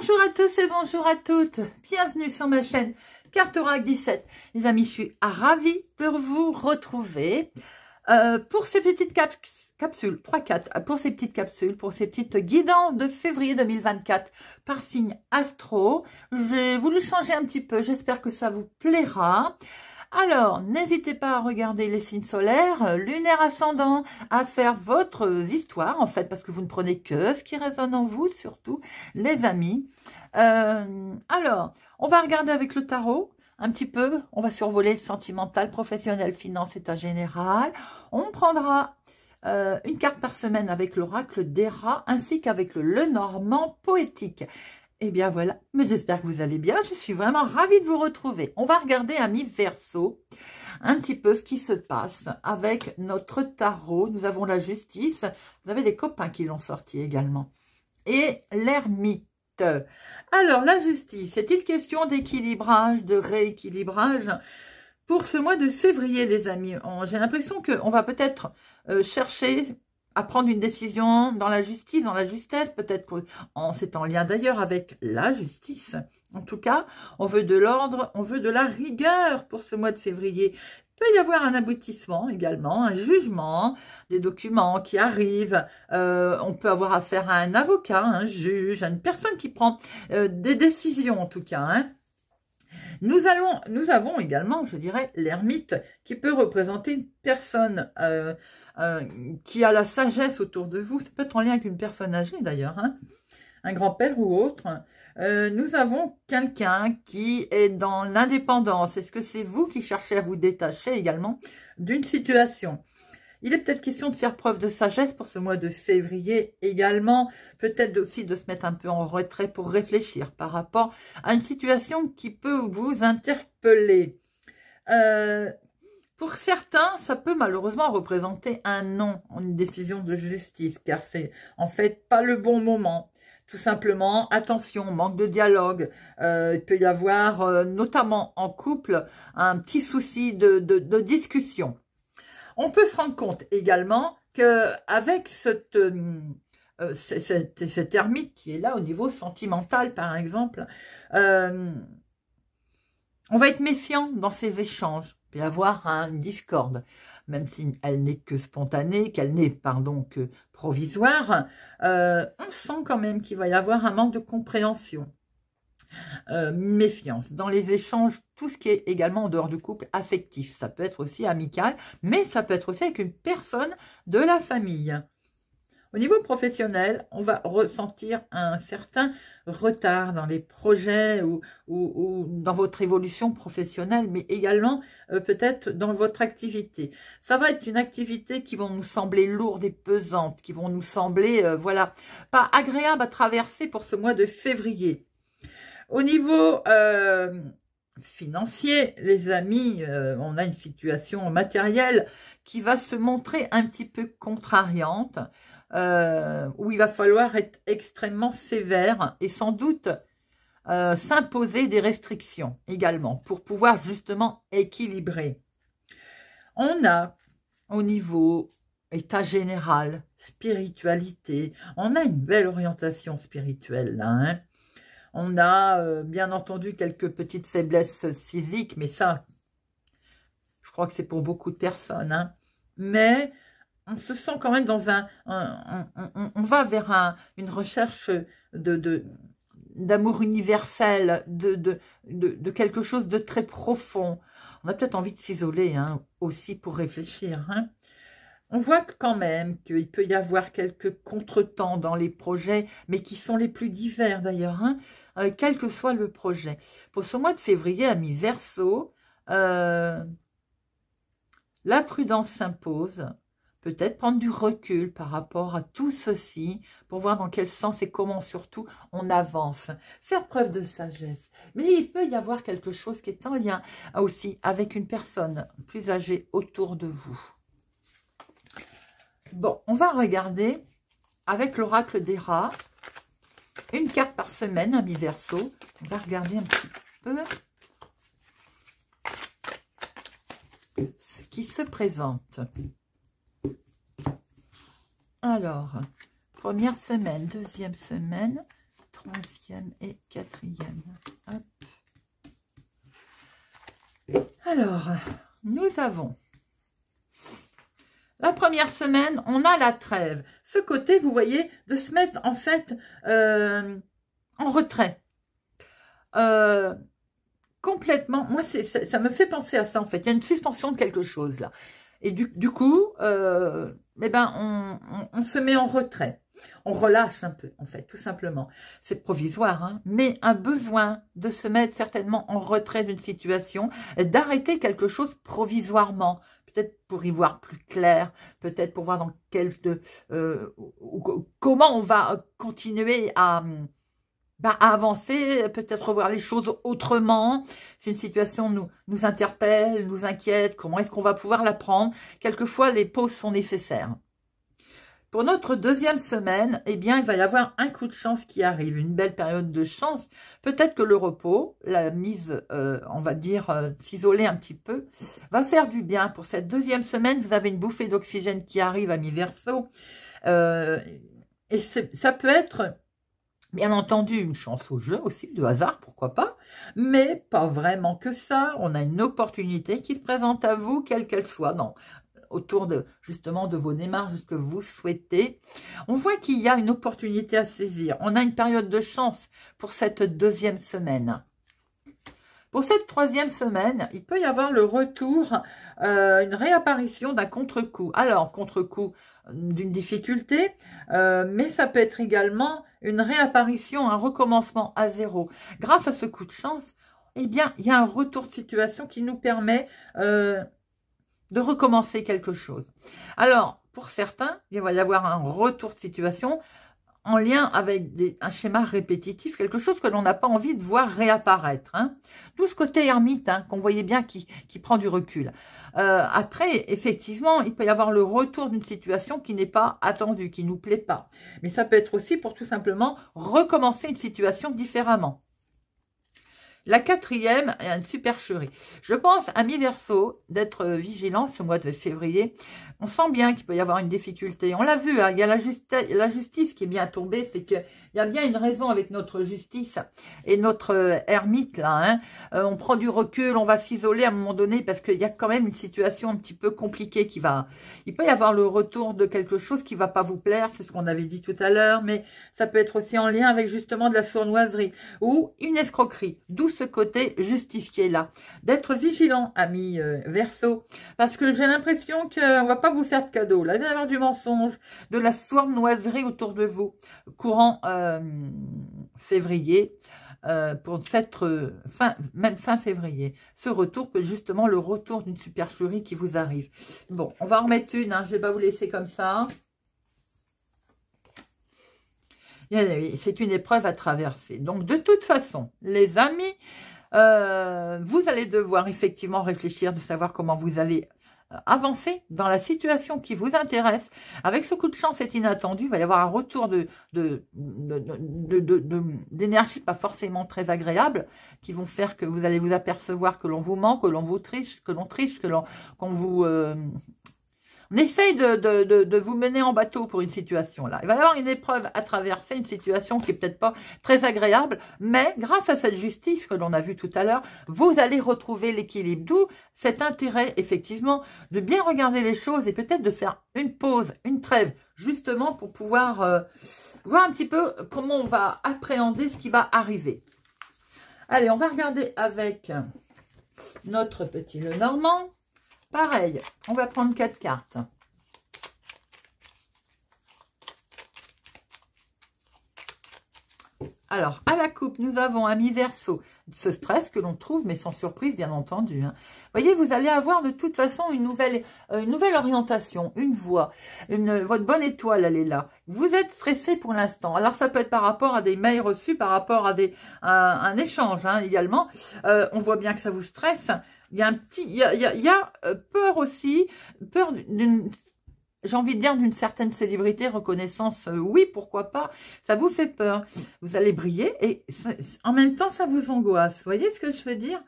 Bonjour à tous et bonjour à toutes, bienvenue sur ma chaîne Cartorac 17. Les amis, je suis ravie de vous retrouver euh, pour ces petites capsules, 3-4, euh, pour ces petites capsules, pour ces petites guidances de février 2024 par signe astro. J'ai voulu changer un petit peu, j'espère que ça vous plaira. Alors, n'hésitez pas à regarder les signes solaires, euh, lunaire ascendant, à faire votre histoire, en fait, parce que vous ne prenez que ce qui résonne en vous, surtout, les amis. Euh, alors, on va regarder avec le tarot un petit peu. On va survoler le sentimental, professionnel, finance, état général. On prendra euh, une carte par semaine avec l'oracle rats, ainsi qu'avec le Lenormand poétique. Eh bien voilà, mais j'espère que vous allez bien, je suis vraiment ravie de vous retrouver. On va regarder, amis verso, un petit peu ce qui se passe avec notre tarot. Nous avons la justice, vous avez des copains qui l'ont sorti également. Et l'ermite. Alors, la justice, est-il question d'équilibrage, de rééquilibrage pour ce mois de février, les amis J'ai l'impression qu'on va peut-être euh, chercher à prendre une décision dans la justice, dans la justesse, peut-être que c'est en lien d'ailleurs avec la justice. En tout cas, on veut de l'ordre, on veut de la rigueur pour ce mois de février. Il peut y avoir un aboutissement également, un jugement, des documents qui arrivent. Euh, on peut avoir affaire à un avocat, un juge, à une personne qui prend euh, des décisions en tout cas. Hein. Nous, allons, nous avons également, je dirais, l'ermite qui peut représenter une personne... Euh, euh, qui a la sagesse autour de vous, ça peut être en lien avec une personne âgée d'ailleurs, hein, un grand-père ou autre, euh, nous avons quelqu'un qui est dans l'indépendance. Est-ce que c'est vous qui cherchez à vous détacher également d'une situation il est peut-être question de faire preuve de sagesse pour ce mois de février également, peut-être aussi de se mettre un peu en retrait pour réfléchir par rapport à une situation qui peut vous interpeller. Euh, pour certains, ça peut malheureusement représenter un non une décision de justice, car c'est en fait pas le bon moment. Tout simplement, attention, manque de dialogue. Euh, il peut y avoir, euh, notamment en couple, un petit souci de, discussion. On peut se rendre compte également qu'avec cette, euh, cette, cette, ermite qui est là au niveau sentimental, par exemple, on va être méfiant dans ces échanges peut avoir un discorde, même si elle n'est que spontanée, qu'elle n'est, pardon, que provisoire, euh, on sent quand même qu'il va y avoir un manque de compréhension. Euh, méfiance. Dans les échanges, tout ce qui est également en dehors du couple affectif, ça peut être aussi amical, mais ça peut être aussi avec une personne de la famille. Au niveau professionnel, on va ressentir un certain retard dans les projets ou, dans votre évolution professionnelle, mais également euh, peut-être dans votre activité. Ça va être une activité qui va nous sembler lourde et pesante, qui vont nous sembler, euh, voilà, pas agréable à traverser pour ce mois de février. Au niveau euh, financier, les amis, on a une situation matérielle qui va se montrer un petit peu contrariante. Euh, où il va falloir être extrêmement sévère et sans doute euh, s'imposer des restrictions également pour pouvoir justement équilibrer. On a au niveau état général, spiritualité, on a une belle orientation spirituelle hein. on a euh, bien entendu quelques petites faiblesses physiques, mais ça, je crois que c'est pour beaucoup de personnes. Hein. Mais on se sent quand même dans un... on, va vers une recherche de... d'amour universel, de de, de, quelque chose de très profond. On a peut-être envie de s'isoler hein, aussi pour réfléchir. Hein. On voit quand même qu'il peut y avoir quelques contretemps dans les projets, mais qui sont les plus divers d'ailleurs, hein. euh, quel que soit le projet. Pour ce mois de février, ami Verseau, euh, la prudence s'impose peut-être prendre du recul par rapport à tout ceci pour voir dans quel sens et comment surtout on avance. Faire preuve de sagesse. Mais il peut y avoir quelque chose qui est en lien aussi avec une personne plus âgée autour de vous. Bon, on va regarder avec l'oracle des rats, une carte par semaine, un biverso. On va regarder un petit peu ce qui se présente. Alors, première semaine, deuxième semaine, troisième et quatrième. Alors, nous avons la première semaine, on a la trêve. Ce côté, vous voyez, de se mettre en fait euh, en retrait. Euh, complètement, moi, ça me fait penser à ça en fait. Il y a une suspension de quelque chose là. Et du, coup, euh, eh ben, on, on, se met en retrait. On relâche un peu, en fait, tout simplement. C'est provisoire, hein. mais un besoin de se mettre certainement en retrait d'une situation, d'arrêter quelque chose provisoirement, peut-être pour y voir plus clair, peut-être pour voir dans quel, euh, comment on va continuer à, bah, avancer, peut-être voir les choses autrement. Si une situation nous, nous interpelle, nous inquiète, comment est-ce qu'on va pouvoir la prendre Quelquefois, les pauses sont nécessaires. Pour notre deuxième semaine, eh bien, il va y avoir un coup de chance qui arrive, une belle période de chance. Peut-être que le repos, la mise, euh, on va dire, euh, s'isoler un petit peu, va faire du bien. Pour cette deuxième semaine, vous avez une bouffée d'oxygène qui arrive à mi-verso. Euh, et ça peut être Bien entendu, une chance au jeu aussi, de hasard, pourquoi pas. Mais pas vraiment que ça. On a une opportunité qui se présente à vous, quelle qu'elle soit, Non, autour de justement de vos démarches, ce que vous souhaitez. On voit qu'il y a une opportunité à saisir. On a une période de chance pour cette deuxième semaine. Pour cette troisième semaine, il peut y avoir le retour, euh, une réapparition d'un contre-coup. Alors, contre-coup, d'une difficulté, euh, mais ça peut être également une réapparition, un recommencement à zéro. Grâce à ce coup de chance, eh bien, il y a un retour de situation qui nous permet euh, de recommencer quelque chose. Alors, pour certains, il va y avoir un retour de situation en lien avec un schéma répétitif, quelque chose que l'on n'a pas envie de voir réapparaître. Hein. Tout ce côté ermite hein, qu'on voyait bien qui, prend du recul. Euh, après, effectivement, il peut y avoir le retour d'une situation qui n'est pas attendue, qui nous plaît pas. Mais ça peut être aussi pour tout simplement recommencer une situation différemment. La quatrième est une supercherie. Je pense à mi verso d'être vigilant ce mois de février on sent bien qu'il peut y avoir une difficulté. On l'a vu, hein, il y a la, justice qui est bien tombée, c'est qu'il y a bien une raison avec notre justice et notre euh, ermite, là. Hein. Euh, on prend du recul, on va s'isoler à un moment donné, parce qu'il y a quand même une situation un petit peu compliquée qui va... Il peut y avoir le retour de quelque chose qui ne va pas vous plaire, c'est ce qu'on avait dit tout à l'heure, mais ça peut être aussi en lien avec justement de la sournoiserie ou une escroquerie, d'où ce côté justice qui est là. D'être vigilant, ami euh, Verso, parce que j'ai l'impression qu'on va pas vous faire de cadeau. la il du mensonge, de la sournoiserie autour de vous. Courant euh, février, euh, pour cette euh, fin, même fin février, ce retour que justement le retour d'une supercherie qui vous arrive. Bon, on va en remettre une, hein. je ne vais pas vous laisser comme ça. Hein. C'est une épreuve à traverser. Donc, de toute façon, les amis, vous allez devoir effectivement réfléchir de savoir comment vous allez Avancer dans la situation qui vous intéresse. Avec ce coup de chance, c'est inattendu. Il va y avoir un retour d'énergie de, de, pas forcément très agréable qui vont faire que vous allez vous apercevoir que l'on vous ment, que l'on vous triche, que l'on triche, que l'on vous... Euh, on essaye de, vous mener en bateau pour une situation là. Il va y avoir une épreuve à traverser, une situation qui est peut-être pas très agréable, mais grâce à cette justice que l'on a vue tout à l'heure, vous allez retrouver l'équilibre. D'où cet intérêt, effectivement, de bien regarder les choses et peut-être de faire une pause, une trêve, justement pour pouvoir euh, voir un petit peu comment on va appréhender ce qui va arriver. Allez, on va regarder avec notre petit le normand. Pareil, on va prendre quatre cartes. Alors, à la coupe, nous avons mi verso, ce stress que l'on trouve, mais sans surprise, bien entendu. Vous hein. Voyez, vous allez avoir de toute façon une nouvelle, euh, orientation, une voie. votre bonne étoile, elle est là. Vous êtes stressé pour l'instant. Alors, ça peut être par rapport à des mails reçus, par rapport à, des, un, échange hein, également. Euh, on voit bien que ça vous stresse. Il y a euh, peur aussi, peur d'une, j'ai envie de dire d'une certaine célébrité, reconnaissance, euh, oui, pourquoi pas, ça vous fait peur. Vous allez briller et en même temps, ça vous angoisse. Vous voyez ce que je veux dire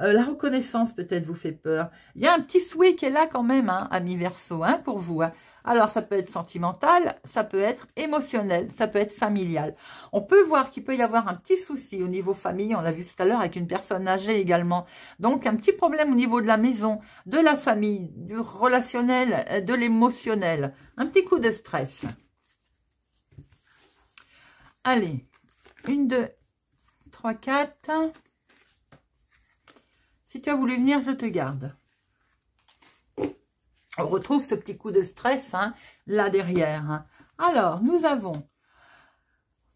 euh, La reconnaissance peut-être vous fait peur. Il y a un petit souhait qui est là quand même, hein, ami Verseau, hein, pour vous. Hein. Alors, ça peut être sentimental, ça peut être émotionnel, ça peut être familial. On peut voir qu'il peut y avoir un petit souci au niveau famille, on l'a vu tout à l'heure avec une personne âgée également. Donc, un petit problème au niveau de la maison, de la famille, du relationnel, euh, de l'émotionnel. Un petit coup de stress. Allez, une, deux, trois, quatre. Si tu as voulu venir, je te garde on retrouve ce petit coup de stress hein, là derrière. Hein. Alors, nous avons,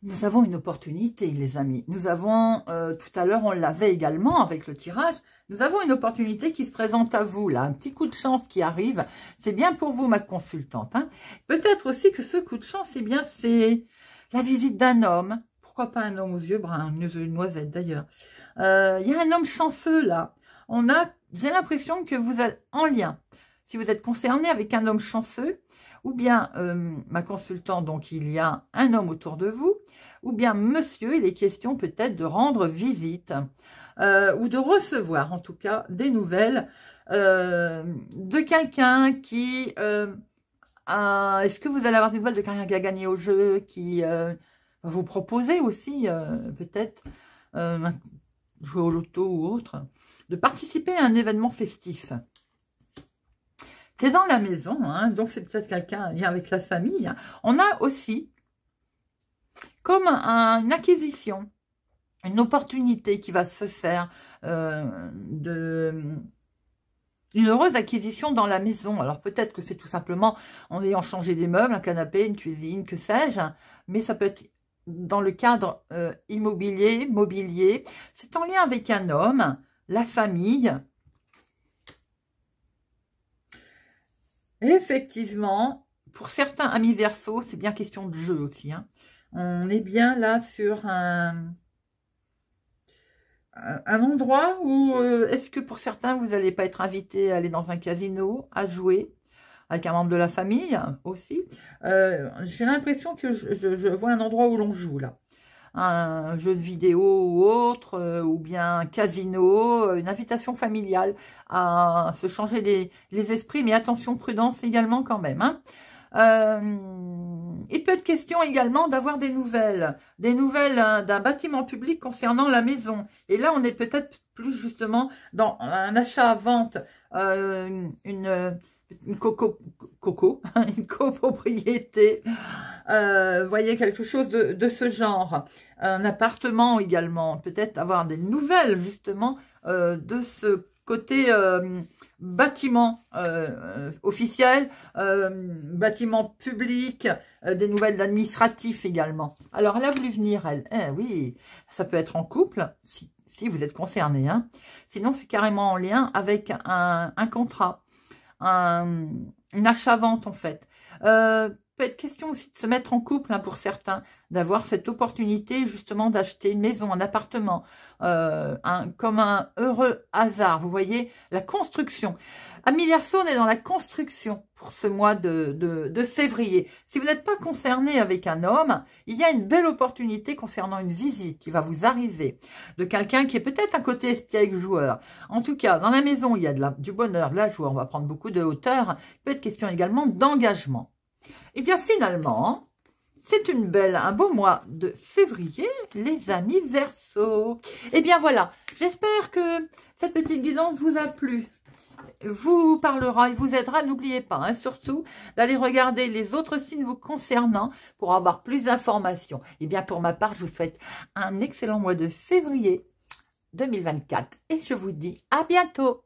nous avons une opportunité, les amis. Nous avons, euh, tout à l'heure, on l'avait également avec le tirage, nous avons une opportunité qui se présente à vous, là, un petit coup de chance qui arrive. C'est bien pour vous, ma consultante. Hein. Peut-être aussi que ce coup de chance, c'est eh bien, c'est la visite d'un homme. Pourquoi pas un homme aux yeux bruns, aux yeux d'ailleurs. Euh, il y a un homme chanceux, là. On a, j'ai l'impression que vous êtes en lien si vous êtes concerné avec un homme chanceux, ou bien euh, ma consultant, donc il y a un homme autour de vous, ou bien monsieur, il est question peut-être de rendre visite euh, ou de recevoir en tout cas des nouvelles euh, de quelqu'un qui... Est-ce que vous allez avoir des nouvelles de quelqu'un qui a gagné au jeu, qui va vous proposer aussi peut-être jouer au loto ou autre, de participer à un événement festif. C'est dans la maison, hein, donc c'est peut-être quelqu'un lien avec la famille. Hein. On a aussi comme une acquisition, une opportunité qui va se faire euh, de une heureuse acquisition dans la maison. Alors peut-être que c'est tout simplement en ayant changé des meubles, un canapé, une cuisine, que sais-je, hein, mais ça peut être dans le cadre euh, immobilier, mobilier. C'est en lien avec un homme, la famille, Effectivement, pour certains amis verso, c'est bien question de jeu aussi. Hein. On est bien là sur un, un endroit où, euh, est-ce que pour certains, vous n'allez pas être invité à aller dans un casino, à jouer avec un membre de la famille aussi. Euh, j'ai l'impression que je vois un endroit où l'on joue là un jeu de vidéo ou autre, euh, ou bien un casino, euh, une invitation familiale à se changer les, esprits, mais attention, prudence également quand même. Hein. Euh, il peut être question également d'avoir des nouvelles, des nouvelles hein, d'un bâtiment public concernant la maison. Et là, on est peut-être plus justement dans un achat-vente, euh, une une coco, coco une copropriété, euh, voyez quelque chose de, de, ce genre. Un appartement également, peut-être avoir des nouvelles justement euh, de ce côté euh, bâtiment officiel, bâtiment public, des nouvelles administratives également. Alors elle a voulu venir, elle. Eh oui, ça peut être en couple, si, si vous êtes concerné. Hein. Sinon, c'est carrément en lien avec un, un contrat un, un achat-vente en fait. Euh, peut être question aussi de se mettre en couple hein, pour certains, d'avoir cette opportunité justement d'acheter une maison, un appartement, euh, un, comme un heureux hasard. Vous voyez, la construction. Amilia est dans la construction pour ce mois de, février. Si vous n'êtes pas concerné avec un homme, il y a une belle opportunité concernant une visite qui va vous arriver de quelqu'un qui est peut-être un côté espiègle joueur. En tout cas, dans la maison, il y a de du bonheur, de la joie, on va prendre beaucoup de hauteur. Il peut être question également d'engagement. Et eh bien finalement, c'est une belle, un beau mois de février, les amis Verseau. Eh bien voilà, j'espère que cette petite guidance vous a plu vous parlera et vous aidera. N'oubliez pas, hein, surtout, d'aller regarder les autres signes vous concernant pour avoir plus d'informations. Eh bien, pour ma part, je vous souhaite un excellent mois de février 2024 et je vous dis à bientôt.